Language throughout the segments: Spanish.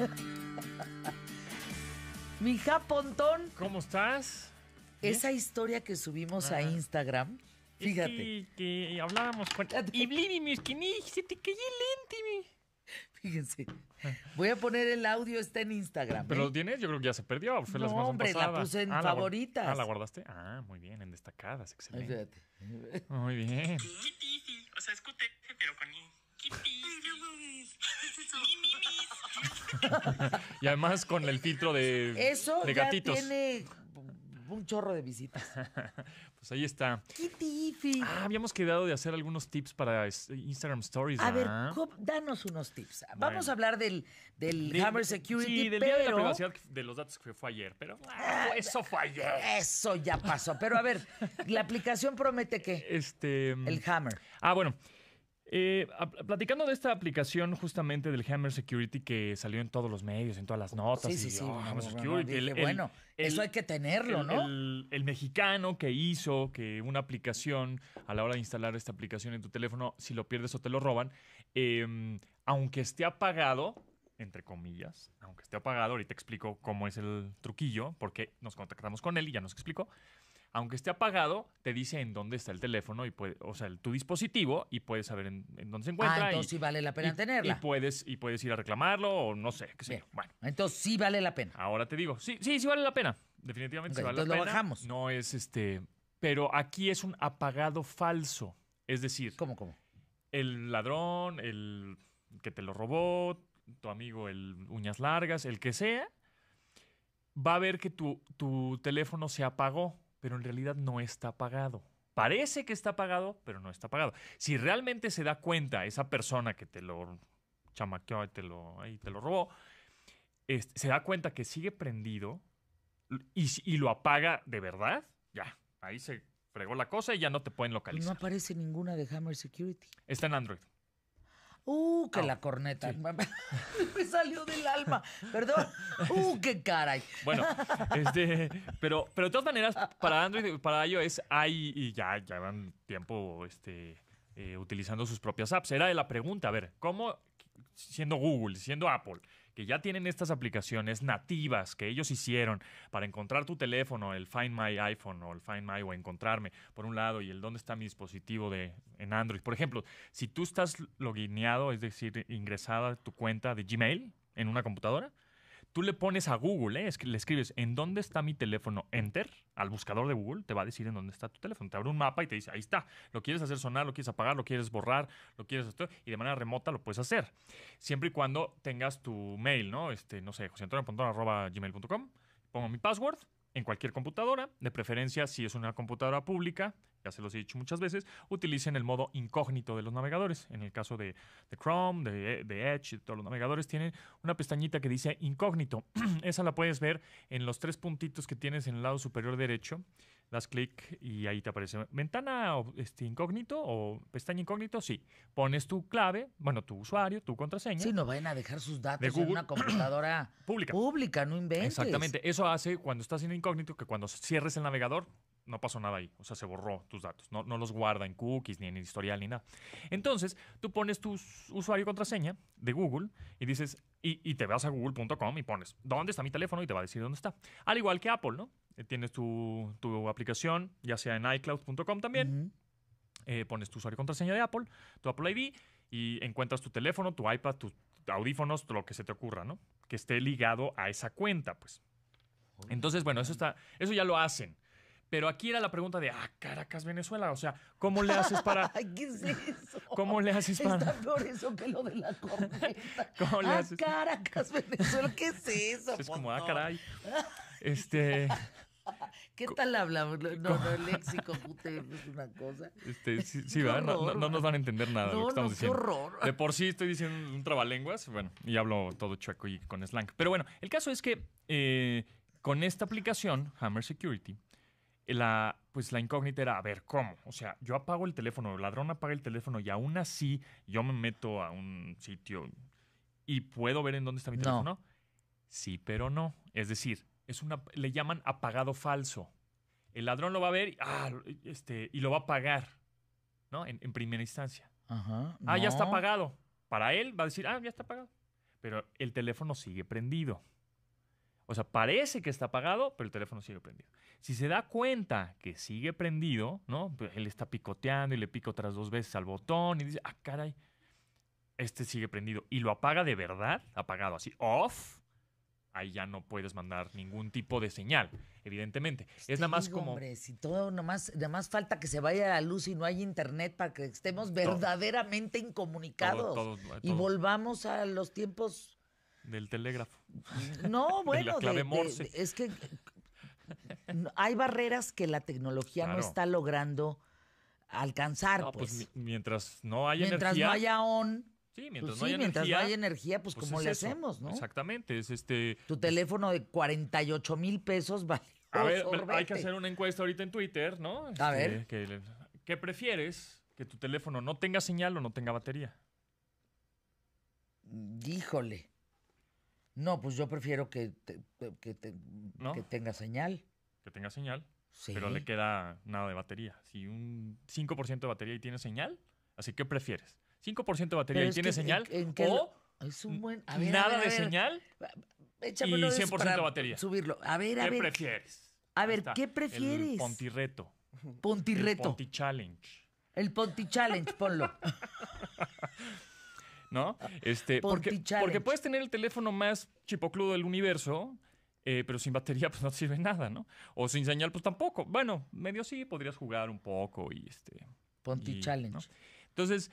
Mi Japontón. ¿Cómo estás? Esa historia que subimos a ah. Instagram. Fíjate. Y que, hablábamos con. Ah, y se te cayó el lente, Fíjense. Voy a poner el audio, está en Instagram. ¿Pero ¿eh? lo tienes? Yo creo que ya se perdió. Fue no, hombre, la puse en ah, favoritas. La ah, ¿la guardaste? Ah, muy bien, en destacadas, excelente. muy bien. O sea, escute, pero con y además con el título de, Eso de tiene un chorro de visitas. pues ahí está. Kitty Ah, habíamos quedado de hacer algunos tips para Instagram Stories. A ver, ¿ah? danos unos tips. Vamos a hablar del, del Hammer Security. Sí, del día de la privacidad de los datos que fue ayer, pero ah, ah, eso fue ayer. Eso ya pasó. Pero a ver, la aplicación promete que. Este. El Hammer. Ah, bueno. Eh, platicando de esta aplicación justamente del Hammer Security que salió en todos los medios, en todas las notas. Sí, Hammer Security. bueno, eso hay que tenerlo, ¿no? El, mexicano que hizo que una aplicación, a la hora de instalar esta aplicación en tu teléfono, si lo pierdes o te lo roban, em, aunque esté apagado, entre comillas, aunque esté apagado, ahorita explico cómo es el truquillo, porque nos contactamos con él y ya nos explicó aunque esté apagado, te dice en dónde está el teléfono y o sea, tu dispositivo y puedes saber en, dónde se ah, encuentra. Ah, entonces sí vale la pena tenerla. Y puedes, y puedes ir a reclamarlo o no sé, qué sé Bueno. Entonces sí vale la pena. Ahora te digo, sí, sí, sí vale la pena. Definitivamente vale entonces lo dejamos. No es este. Pero aquí es un apagado falso. Es decir. ¿Cómo, cómo? El ladrón, el que te lo robó, tu amigo, el uñas largas, el que sea, va a ver que tu, tu teléfono se apagó pero en realidad no está pagado. Parece que está pagado, pero no está pagado. Si realmente se da cuenta esa persona que te lo chamaqueó y te lo, te lo robó, se da cuenta que sigue prendido y, lo apaga de verdad, ya, ahí se fregó la cosa y ya no te pueden localizar. No aparece ninguna de Hammer Security. Está en Android. Uh, que ah, la corneta. Me salió del alma. Perdón. Uh, qué caray. Bueno, este, pero, pero de todas maneras, para Android, para es hay y ya llevan tiempo este, eh, utilizando sus propias apps. Era de la pregunta, a ver, ¿cómo siendo Google, siendo Apple, que ya tienen estas aplicaciones nativas que ellos hicieron para encontrar tu teléfono, el Find My iPhone o el Find My o encontrarme por un lado y el dónde está mi dispositivo de, en Android. Por ejemplo, si tú estás logineado, es decir, ingresada tu cuenta de Gmail en una computadora, Tú le pones a Google, ¿eh? le escribes en dónde está mi teléfono, enter, al buscador de Google, te va a decir en dónde está tu teléfono. Te abre un mapa y te dice, ahí está, lo quieres hacer sonar, lo quieres apagar, lo quieres borrar, lo quieres esto, y de manera remota lo puedes hacer. Siempre y cuando tengas tu mail, ¿no? Este, no sé, gmail.com pongo mi password, en cualquier computadora, de preferencia si es una computadora pública, ya se los he dicho muchas veces, utilicen el modo incógnito de los navegadores. En el caso de, Chrome, de, de Edge, todos los navegadores tienen una pestañita que dice incógnito. Esa la puedes ver en los tres puntitos que tienes en el lado superior derecho das clic y ahí te aparece ventana este, incógnito o pestaña incógnito, sí. Pones tu clave, bueno, tu usuario, tu contraseña. Sí, no vayan a dejar sus datos en una computadora pública. Pública, no inventes. Exactamente, eso hace cuando estás en incógnito que cuando cierres el navegador no pasó nada ahí, o sea, se borró tus datos, no, los guarda en cookies ni en historial ni nada. Entonces, tú pones tu usuario y contraseña de Google y dices, y, y te vas a google.com y pones, ¿dónde está mi teléfono? Y te va a decir dónde está. Al igual que Apple, ¿no? Eh, tienes tu, aplicación, ya sea en iCloud.com también. Eh, pones tu usuario y contraseña de Apple, tu Apple ID, y encuentras tu teléfono, tu iPad, tus audífonos, lo que se te ocurra, ¿no? Que esté ligado a esa cuenta, pues. Entonces, bueno, eso está, eso ya lo hacen. Pero aquí era la pregunta de, ah, Caracas, Venezuela. O sea, ¿cómo le haces para. ¿Qué es eso? ¿Cómo le haces para.? Está peor eso que lo de la corneta. ¿Cómo le ah, haces? Caracas, Venezuela, ¿qué es eso? Es como, ah, caray. Este. ¿Qué tal hablamos? No, no, el léxico es una cosa. Este, sí, ¿verdad? no, nos van a entender nada de lo que estamos no, Es horror. De por sí estoy diciendo un trabalenguas, bueno, y hablo todo chueco y con slang. Pero bueno, el caso es que eh, con esta aplicación, Hammer Security, la, pues la incógnita era, a ver, ¿cómo? O sea, yo apago el teléfono, el ladrón apaga el teléfono y aún así yo me meto a un sitio y puedo ver en dónde está mi teléfono. Sí, pero no. Es decir, es una, le llaman apagado falso. El ladrón lo va a ver ah, este, y lo va a pagar, ¿no? En, primera instancia. ah, ya está apagado. Para él va a decir, ah, ya está apagado. Pero el teléfono sigue prendido. O sea, parece que está apagado, pero el teléfono sigue prendido. Si se da cuenta que sigue prendido, ¿no? Pues él está picoteando y le pica otras dos veces al botón y dice, ah, caray, este sigue prendido. Y lo apaga de verdad, apagado así, off, ahí ya no puedes mandar ningún tipo de señal, evidentemente. es nada más como. Hombre, si todo más nada más falta que se vaya la luz y no hay internet para que estemos verdaderamente incomunicados y volvamos a los tiempos. Del telégrafo. No, bueno, es que hay barreras que la tecnología no está logrando alcanzar. pues. pues. mientras no haya energía. Mientras no haya on. Sí, pues mientras, no, haya energía, hay energía, pues, pues como le hacemos, no? Exactamente, es este... Tu pues teléfono de 48 mil pesos vale. A ver, hay que hacer una encuesta ahorita en Twitter, ¿no? a este, ver. ¿Qué prefieres? ¿Que tu teléfono no tenga señal o no tenga batería? Díjole. No, pues yo prefiero que, tenga señal. Que tenga señal. Sí. Pero le queda nada de batería. Si un 5% de batería y tiene señal, así que prefieres 5% de batería y tiene señal. o nada de señal y 100% de batería. Subirlo. A ver, a ¿Qué prefieres? A ver, ¿qué prefieres? El Pontirreto. Pontirreto. El Ponti Challenge. El Ponti Challenge, ponlo. ¿No? Este, porque, porque puedes tener el teléfono más chipocludo del universo, eh, pero sin batería pues no sirve nada, ¿no? O sin señal pues tampoco. Bueno, medio sí podrías jugar un poco y este... Ponti Challenge. Entonces,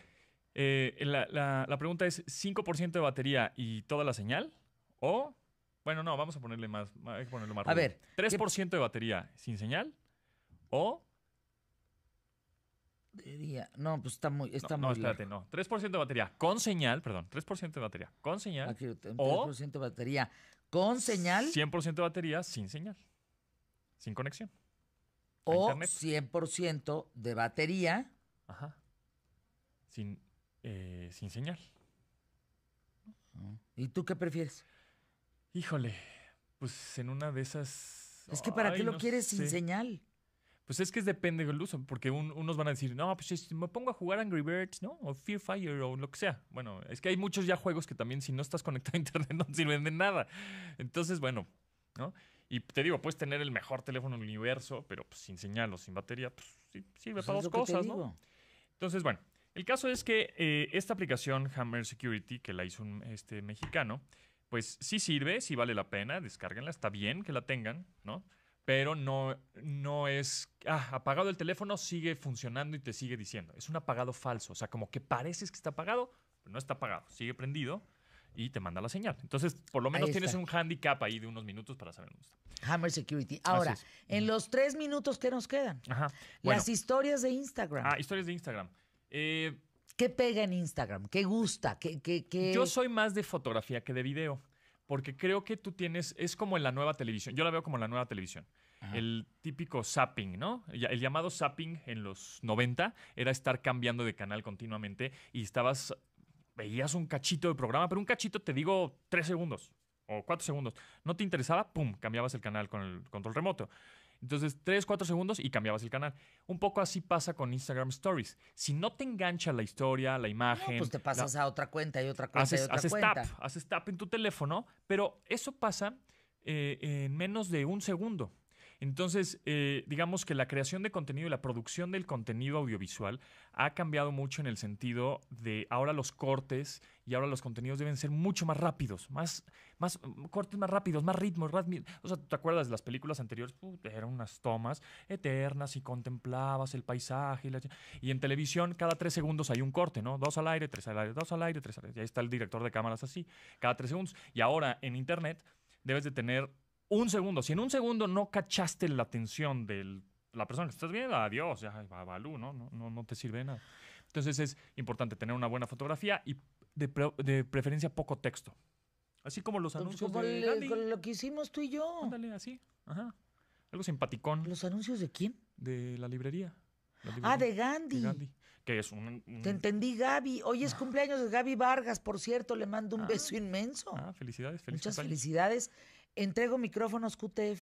eh, la, pregunta es, ¿5% de batería y toda la señal? ¿O, bueno, no, vamos a ponerle más, hay que ponerlo más. A ver. ¿3% de batería sin señal? ¿O No, pues está muy. Está no, no, espérate, no. 3% de batería con señal, perdón. 3% de batería con señal. Aquí, 3% de batería con señal. 100% de batería sin señal. Sin conexión. O 100% de batería. Ajá. Sin eh, sin señal. ¿Y tú qué prefieres? Híjole, pues en una de esas... Es que ¿para qué lo quieres sin señal? Pues es que depende del uso, porque unos van a decir, no, pues si me pongo a jugar Angry Birds, ¿no? O Fear Fire o lo que sea. Bueno, es que hay muchos ya juegos que también si no estás conectado a internet no sirven de nada. Entonces, bueno, ¿no? Y te digo, puedes tener el mejor teléfono del universo, pero pues, sin señal o sin batería, pues sí, sirve pues para dos cosas, ¿no? Entonces, bueno, el caso es que eh, esta aplicación Hammer Security, que la hizo un este, mexicano, pues sí sirve, sí vale la pena, descárguenla, está bien que la tengan, ¿no? Pero no, no es, ah, apagado el teléfono, sigue funcionando y te sigue diciendo. Es un apagado falso, o sea, como que pareces que está apagado, pero no está apagado, sigue prendido y te manda la señal. Entonces, por lo menos tienes un handicap ahí de unos minutos para saber dónde está. Hammer Security. Ahora, en los tres minutos que nos quedan, las historias de Instagram. Ah, historias de Instagram. Eh, ¿Qué pega en Instagram? ¿Qué gusta? ¿Qué, qué, qué... Yo soy más de fotografía que de video, porque creo que tú tienes, es como en la nueva televisión, yo la veo como la nueva televisión. El típico zapping, ¿no? El llamado zapping en los 90 era estar cambiando de canal continuamente y estabas, veías un cachito de programa, pero un cachito te digo tres segundos o cuatro segundos. No te interesaba, ¡pum!, cambiabas el canal con el control remoto. Entonces, 3, 4 segundos y cambiabas el canal. Un poco así pasa con Instagram Stories. Si no te engancha la historia, la pues imagen. pues te pasas a otra cuenta y otra cuenta haces, y otra haces cuenta. Tap, haces tap en tu teléfono, pero eso pasa eh, en menos de un segundo. Entonces, eh, digamos que la creación de contenido y la producción del contenido audiovisual ha cambiado mucho en el sentido de ahora los cortes y ahora los contenidos deben ser mucho más rápidos, más, más mm, cortes más rápidos, más ritmos. O sea, ¿te acuerdas de las películas anteriores? eran unas tomas eternas y contemplabas el paisaje. Y, y, en televisión cada tres segundos hay un corte, ¿no? Dos al aire, tres al aire, dos al aire, tres al aire. Y ahí está el director de cámaras así, cada tres segundos. Y ahora en Internet debes de tener un segundo. Si en un segundo no cachaste la atención de la persona que estás viendo, adiós, ya, babalú, ¿no? No, no, no te sirve de nada. Entonces es importante tener una buena fotografía y de, de preferencia poco texto. Así como los anuncios de lo que hicimos tú y yo. Ándale, así. Ajá. Algo simpaticón. ¿Los anuncios de quién? De la librería. ah, de Gandhi. de Gandhi. Que es un, Te entendí, Gaby. Hoy es ah. cumpleaños de Gaby Vargas, por cierto. Le mando un ah. beso inmenso. Ah, felicidades, felicidades. Muchas felicidades. Entrego micrófonos QTF